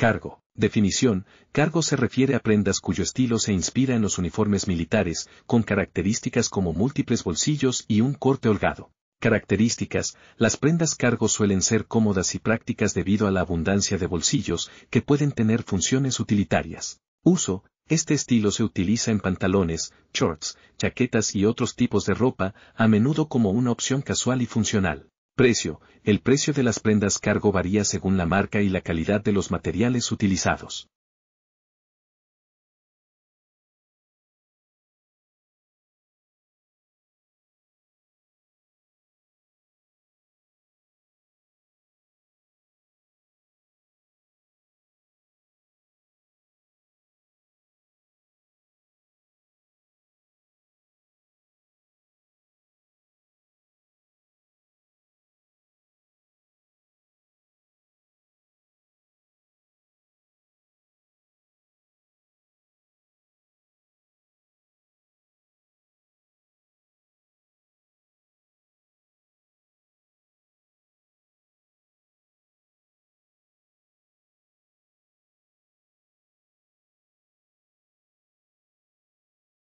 Cargo. Definición. Cargo se refiere a prendas cuyo estilo se inspira en los uniformes militares, con características como múltiples bolsillos y un corte holgado. Características. Las prendas cargo suelen ser cómodas y prácticas debido a la abundancia de bolsillos, que pueden tener funciones utilitarias. Uso. Este estilo se utiliza en pantalones, shorts, chaquetas y otros tipos de ropa, a menudo como una opción casual y funcional. Precio. El precio de las prendas cargo varía según la marca y la calidad de los materiales utilizados.